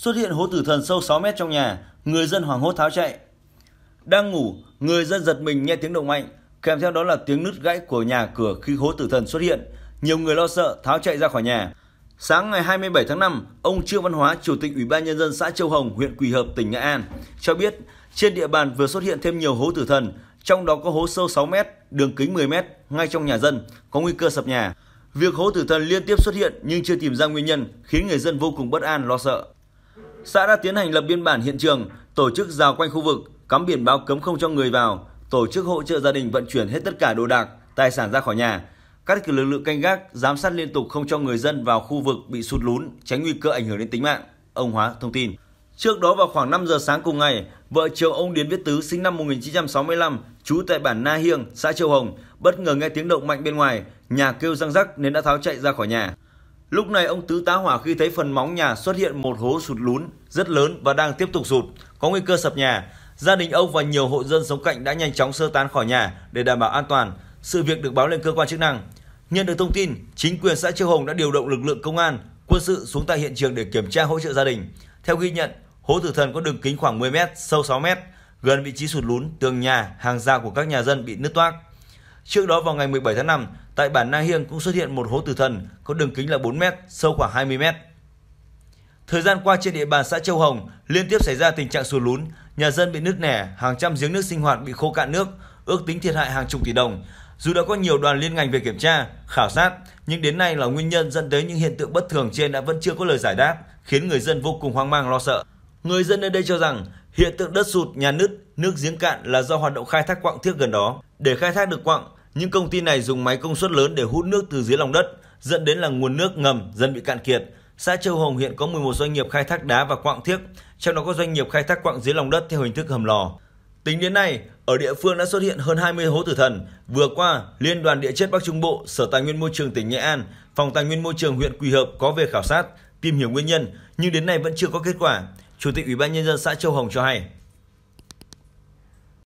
Xuất hiện hố tử thần sâu 6 mét trong nhà, người dân hoảng hốt tháo chạy. Đang ngủ, người dân giật mình nghe tiếng động mạnh, kèm theo đó là tiếng nứt gãy của nhà cửa khi hố tử thần xuất hiện. Nhiều người lo sợ tháo chạy ra khỏi nhà. Sáng ngày 27 tháng 5, ông Trương Văn Hóa, Chủ tịch Ủy ban Nhân dân xã Châu Hồng, huyện Quỳ Hợp, tỉnh Nghệ An, cho biết trên địa bàn vừa xuất hiện thêm nhiều hố tử thần, trong đó có hố sâu 6 mét, đường kính 10 mét ngay trong nhà dân, có nguy cơ sập nhà. Việc hố tử thần liên tiếp xuất hiện nhưng chưa tìm ra nguyên nhân khiến người dân vô cùng bất an lo sợ. Xã đã tiến hành lập biên bản hiện trường, tổ chức rào quanh khu vực, cắm biển báo cấm không cho người vào, tổ chức hỗ trợ gia đình vận chuyển hết tất cả đồ đạc, tài sản ra khỏi nhà. Các lực lượng canh gác giám sát liên tục không cho người dân vào khu vực bị sụt lún, tránh nguy cơ ảnh hưởng đến tính mạng, ông Hóa thông tin. Trước đó vào khoảng 5 giờ sáng cùng ngày, vợ chồng ông Điền Viết Tứ sinh năm 1965, trú tại bản Na Hiêng, xã Châu Hồng, bất ngờ nghe tiếng động mạnh bên ngoài, nhà kêu răng rắc nên đã tháo chạy ra khỏi nhà. Lúc này ông Tứ tá hỏa khi thấy phần móng nhà xuất hiện một hố sụt lún rất lớn và đang tiếp tục sụt, có nguy cơ sập nhà. Gia đình ông và nhiều hộ dân sống cạnh đã nhanh chóng sơ tán khỏi nhà để đảm bảo an toàn. Sự việc được báo lên cơ quan chức năng. Nhận được thông tin, chính quyền xã Châu Hồng đã điều động lực lượng công an, quân sự xuống tại hiện trường để kiểm tra hỗ trợ gia đình. Theo ghi nhận, hố tử thần có đường kính khoảng 10 m, sâu 6 m, gần vị trí sụt lún, tường nhà, hàng rào của các nhà dân bị nứt toác. Trước đó vào ngày 17 tháng 5, tại bản Na Hiêng cũng xuất hiện một hố tử thần có đường kính là 4 m, sâu khoảng 20 m. Thời gian qua trên địa bàn xã Châu Hồng liên tiếp xảy ra tình trạng sụt lún, nhà dân bị nứt nẻ, hàng trăm giếng nước sinh hoạt bị khô cạn nước, ước tính thiệt hại hàng chục tỷ đồng. Dù đã có nhiều đoàn liên ngành về kiểm tra, khảo sát, nhưng đến nay là nguyên nhân dẫn tới những hiện tượng bất thường trên đã vẫn chưa có lời giải đáp, khiến người dân vô cùng hoang mang lo sợ. Người dân nơi đây cho rằng hiện tượng đất sụt, nhà nứt, nước giếng cạn là do hoạt động khai thác quặng thiết gần đó. Để khai thác được quặng, những công ty này dùng máy công suất lớn để hút nước từ dưới lòng đất, dẫn đến là nguồn nước ngầm dần bị cạn kiệt. Xã Châu Hồng hiện có 11 doanh nghiệp khai thác đá và quặng thiếc, trong đó có doanh nghiệp khai thác quặng dưới lòng đất theo hình thức hầm lò. Tính đến nay, ở địa phương đã xuất hiện hơn 20 hố tử thần. Vừa qua, Liên đoàn Địa chất Bắc Trung Bộ, Sở Tài nguyên Môi trường tỉnh Nghệ An, Phòng Tài nguyên Môi trường huyện Quỳ Hợp có về khảo sát, tìm hiểu nguyên nhân, nhưng đến nay vẫn chưa có kết quả. Chủ tịch Ủy ban nhân dân xã Châu Hồng cho hay.